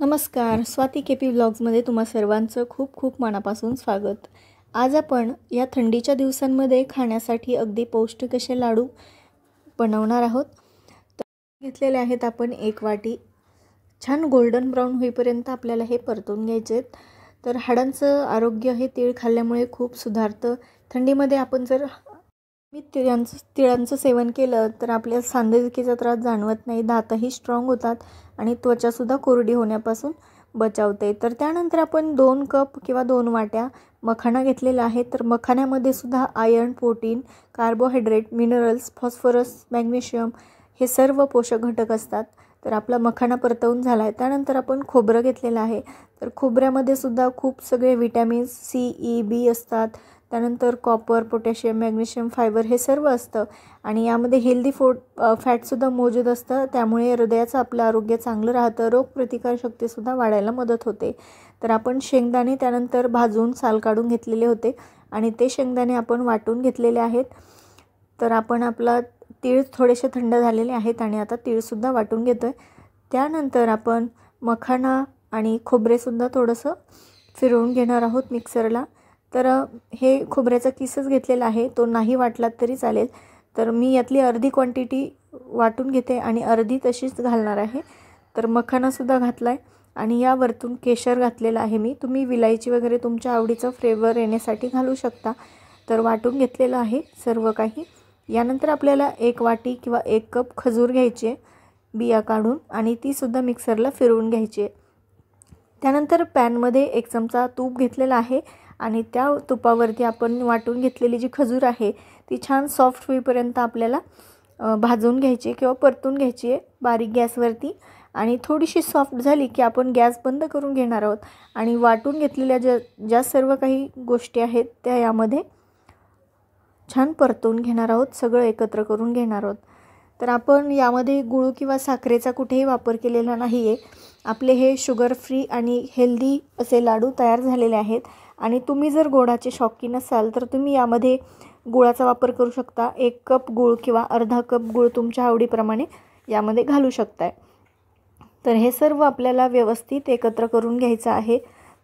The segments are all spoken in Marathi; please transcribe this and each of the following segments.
नमस्कार स्वाती के पी ब्लॉग्समध्ये तुम्हा सर्वांचं खूप खूप मनापासून स्वागत आज आपण या थंडीच्या दिवसांमध्ये खाण्यासाठी अगदी पौष्टिक असे लाडू बनवणार आहोत तर घेतलेले आहेत आपण एक वाटी छान गोल्डन ब्राऊन होईपर्यंत आपल्याला हे परतून घ्यायचे तर हाडांचं आरोग्य हे तीळ खाल्ल्यामुळे खूप सुधारतं थंडीमध्ये आपण जर मी तिळांचं तिळांचं सेवन केलं तर आपल्या सांधेदुखीचा त्रास जाणवत नाही दातही स्ट्रॉंग होतात आणि त्वचासुद्धा कोरडी होण्यापासून बचावते तर त्यानंतर आपण दोन कप किंवा दोन वाट्या मखाणा घेतलेला आहे तर मखाण्यामध्ये सुद्धा iron protein carbohydrate minerals phosphorus magnesium हे सर्व पोषक घटक असतात तर आपला मखाणा परतवून झाला आहे त्यानंतर आपण खोबरं घेतलेलं आहे तर खोबऱ्यामध्ये सुद्धा खूप सगळे विटॅमिन्स सी ई बी असतात त्यानंतर कॉपर पोटॅशियम मॅग्नेशियम फायबर हे सर्व असतं आणि यामध्ये हेल्दी फूड फॅटसुद्धा मोजूद असतं त्यामुळे हृदयाचं आपलं आरोग्य चांगलं राहतं रोगप्रतिकारशक्तीसुद्धा वाढायला मदत होते तर आपण शेंगदाणे त्यानंतर भाजून साल काढून घेतलेले होते आणि ते शेंगदाणे आपण वाटून घेतलेले आहेत तर आपण आपला तीळ थोडेसे थंड झालेले आहेत आणि आता तीळसुद्धा वाटून घेतो आहे त्यानंतर आपण मखाना आणि खोबरेसुद्धा थोडंसं फिरवून घेणार आहोत मिक्सरला तर हे खोबऱ्याचा किसच घेतलेला आहे तो नाही वाटला तरी चालेल तर मी यातली अर्धी क्वांटिटी वाटून घेते आणि अर्धी तशीच घालणार आहे तर मखानासुद्धा घातला आहे आणि यावरतून केशर घातलेला आहे मी तुम्ही विलायची वगैरे तुमच्या आवडीचं फ्लेवर येण्यासाठी घालू शकता तर वाटून घेतलेलं आहे सर्व काही यानंतर आपल्याला एक वाटी किंवा एक कप खजूर घ्यायची आहे बिया काढून आणि तीसुद्धा मिक्सरला फिरवून घ्यायची आहे त्यानंतर पॅनमध्ये एक चमचा तूप घेतलेला आहे आणि त्या तुपावरती आपण वाटून घेतलेली जी खजूर आहे ती छान सॉफ्ट होईपर्यंत आपल्याला भाजून घ्यायची आहे किंवा परतून घ्यायची आहे बारीक गॅसवरती आणि थोडीशी सॉफ्ट झाली की आपण गॅस बंद करून घेणार आहोत आणि वाटून घेतलेल्या ज्या ज्या सर्व काही गोष्टी आहेत त्या यामध्ये छान परतून घेणार आहोत सगळं एकत्र करून घेणार आहोत तर आपण यामध्ये गुळू किंवा साखरेचा कुठेही वापर केलेला नाही आहे आपले हे शुगर फ्री आणि हेल्दी असे लाडू तयार झालेले आहेत आणि तुम्ही जर गोडाचे शौकीन असाल तर तुम्ही यामध्ये गुळाचा वापर करू शकता एक कप गुळ किंवा अर्धा कप गुळ तुमच्या आवडीप्रमाणे यामध्ये घालू शकताय तर हे सर्व आपल्याला व्यवस्थित एकत्र करून घ्यायचं आहे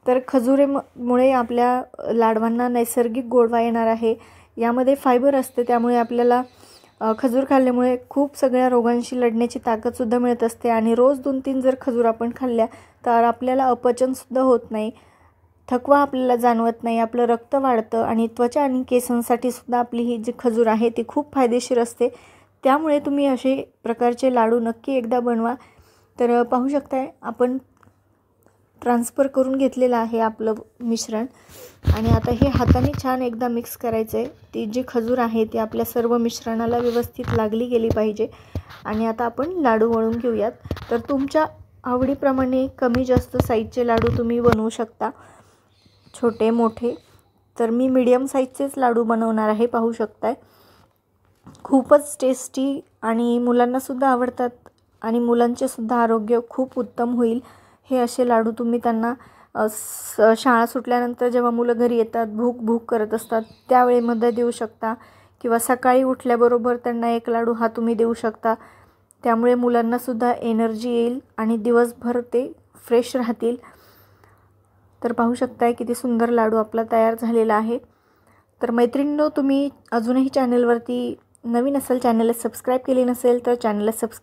तर खजुरेमुळे आपल्या लाडवांना नैसर्गिक गोडवा येणार आहे यामध्ये फायबर असते त्यामुळे आपल्याला खजूर खाल्ल्यामुळे खूप सगळ्या रोगांशी लढण्याची ताकदसुद्धा मिळत असते आणि रोज दोन तीन जर खजूर आपण खाल्ल्या तर आपल्याला अपचनसुद्धा होत नाही थकवा आपल्याला जाणवत नाही आपलं रक्त वाढतं आणि त्वचा आणि केसांसाठी सुद्धा आपली ही जी खजूर आहे ती खूप फायदेशीर असते त्यामुळे तुम्ही असे प्रकारचे लाडू नक्की एकदा बनवा तर पाहू शकताय आपण ट्रान्सफर करून घेतलेलं आहे आपलं मिश्रण आणि आता हे हाताने छान एकदा मिक्स करायचं आहे ती जी खजूर आहे ती आपल्या सर्व मिश्रणाला व्यवस्थित लागली गेली पाहिजे आणि आता आपण लाडू वळून घेऊयात तर तुमच्या आवडीप्रमाणे कमी जास्त साईजचे लाडू तुम्ही बनवू शकता छोटे मोठे तर मी मीडियम साईजचेच लाडू बनवणार आहे पाहू शकताय खूपच टेस्टी आणि मुलांनासुद्धा आवडतात आणि मुलांचेसुद्धा आरोग्य खूप उत्तम होईल हे असे लाडू तुम्ही त्यांना शाळा सुटल्यानंतर जेव्हा मुलं घरी येतात भूक भूक करत असतात त्यावेळेमध्ये देऊ शकता किंवा सकाळी उठल्याबरोबर त्यांना एक लाडू हा तुम्ही देऊ शकता त्यामुळे मुलांनासुद्धा एनर्जी येईल आणि दिवसभर ते फ्रेश राहतील तर पाहू शकताय किती सुंदर लाडू आपला तयार झालेला आहे तर मैत्रिणींनो तुम्ही अजूनही चॅनलवरती नवीन असेल चॅनलला सबस्क्राईब केली नसेल तर चॅनलला सबस्